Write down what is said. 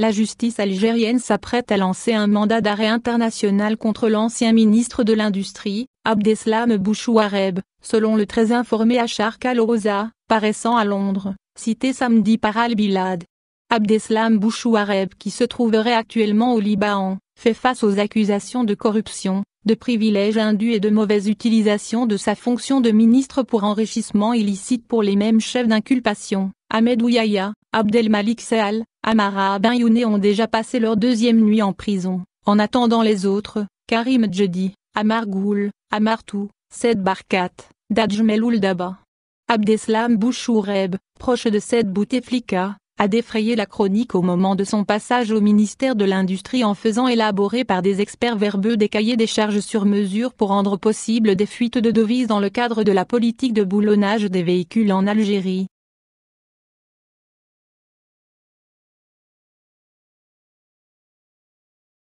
La justice algérienne s'apprête à lancer un mandat d'arrêt international contre l'ancien ministre de l'Industrie, Abdeslam Bouchouareb, selon le très informé Achar Kaloza, paraissant à Londres, cité samedi par Al-Bilad. Abdeslam Bouchouareb qui se trouverait actuellement au Liban, fait face aux accusations de corruption, de privilèges indus et de mauvaise utilisation de sa fonction de ministre pour enrichissement illicite pour les mêmes chefs d'inculpation. Ahmed Ouyaya, Abdelmalik Sehal, Amara Youné ont déjà passé leur deuxième nuit en prison. En attendant les autres, Karim Djedi, Amar Amartou, Amar Sed Barkat, Dajmel Daba. Abdeslam Bouchoureb, proche de Sed Bouteflika, a défrayé la chronique au moment de son passage au ministère de l'Industrie en faisant élaborer par des experts verbeux des cahiers des charges sur mesure pour rendre possible des fuites de devises dans le cadre de la politique de boulonnage des véhicules en Algérie.